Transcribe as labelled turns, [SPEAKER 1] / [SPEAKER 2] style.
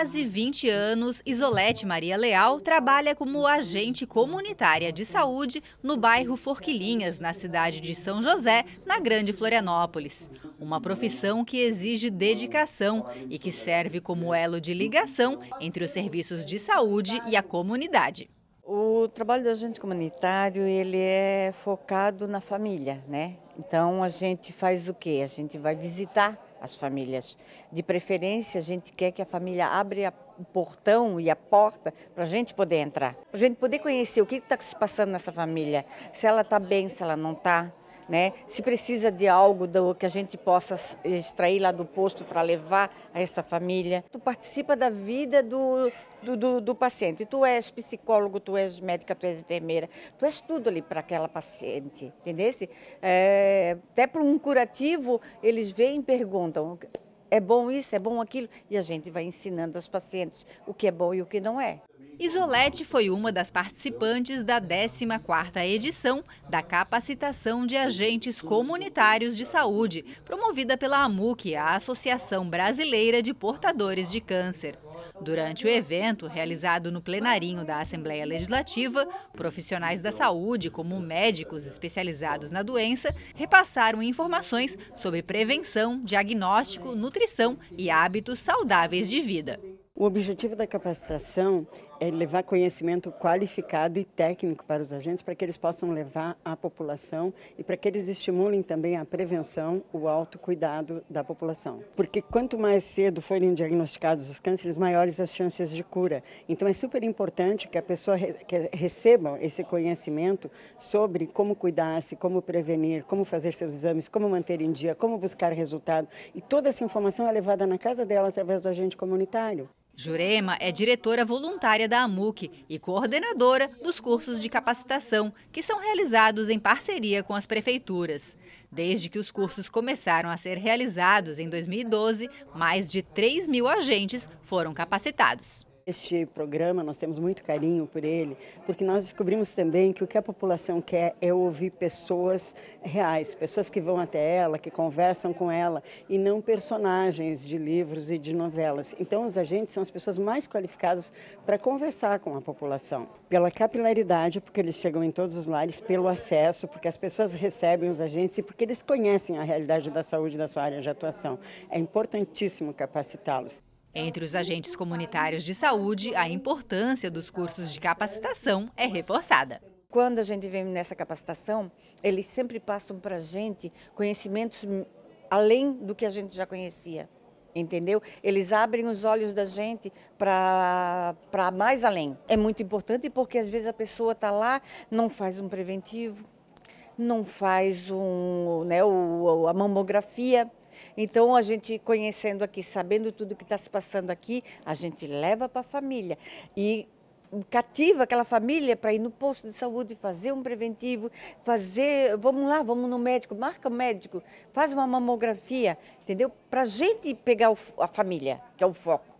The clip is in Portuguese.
[SPEAKER 1] quase 20 anos, Isolete Maria Leal trabalha como agente comunitária de saúde no bairro Forquilinhas, na cidade de São José, na Grande Florianópolis. Uma profissão que exige dedicação e que serve como elo de ligação entre os serviços de saúde e a comunidade. O trabalho
[SPEAKER 2] do agente comunitário ele é focado na família, né? Então a gente faz o quê? A gente vai visitar as famílias. De preferência, a gente quer que a família abra o portão e a porta para a gente poder entrar, para a gente poder conhecer o que está se passando nessa família, se ela está bem, se ela não está, né? Se precisa de algo do, que a gente possa extrair lá do posto para levar a essa família. Tu participa da vida do, do, do, do, paciente. Tu és psicólogo, tu és médica, tu és enfermeira, tu és tudo ali para aquela paciente, entendesse? É, até para um curativo, eles vêm e perguntam, é bom isso, é bom aquilo, e a gente vai
[SPEAKER 1] ensinando aos pacientes o que é bom e o que não é. Isolete foi uma das participantes da 14ª edição da capacitação de agentes comunitários de saúde, promovida pela AMUC, a Associação Brasileira de Portadores de Câncer. Durante o evento, realizado no plenarinho da Assembleia Legislativa, profissionais da saúde, como médicos especializados na doença, repassaram informações sobre prevenção, diagnóstico, nutrição e hábitos saudáveis de vida.
[SPEAKER 3] O objetivo da capacitação é levar conhecimento qualificado e técnico para os agentes, para que eles possam levar à população e para que eles estimulem também a prevenção, o autocuidado da população. Porque quanto mais cedo forem diagnosticados os cânceres, maiores as chances de cura. Então é super importante que a pessoa re receba esse conhecimento sobre como cuidar-se, como prevenir, como fazer seus exames, como manter em dia, como buscar resultado. E toda essa informação é levada na casa dela através do agente comunitário.
[SPEAKER 1] Jurema é diretora voluntária da AMUC e coordenadora dos cursos de capacitação que são realizados em parceria com as prefeituras. Desde que os cursos começaram a ser realizados em 2012, mais de 3 mil agentes foram capacitados.
[SPEAKER 3] Este programa nós temos muito carinho por ele, porque nós descobrimos também que o que a população quer é ouvir pessoas reais, pessoas que vão até ela, que conversam com ela e não personagens de livros e de novelas. Então os agentes são as pessoas mais qualificadas para conversar com a população, pela capilaridade, porque eles chegam em todos os lares, pelo acesso, porque as pessoas recebem os agentes e porque eles conhecem a realidade da saúde da sua área de atuação. É importantíssimo capacitá-los.
[SPEAKER 1] Entre os agentes comunitários de saúde, a importância dos cursos de capacitação é reforçada. Quando a gente vem nessa capacitação, eles sempre passam para a gente conhecimentos
[SPEAKER 2] além do que a gente já conhecia, entendeu? Eles abrem os olhos da gente para mais além. É muito importante porque às vezes a pessoa está lá, não faz um preventivo, não faz um, né, a mamografia, então, a gente conhecendo aqui, sabendo tudo que está se passando aqui, a gente leva para a família. E cativa aquela família para ir no posto de saúde, fazer um preventivo, fazer, vamos lá, vamos no médico, marca o médico, faz uma mamografia, entendeu? Para a gente pegar o, a família, que é o foco.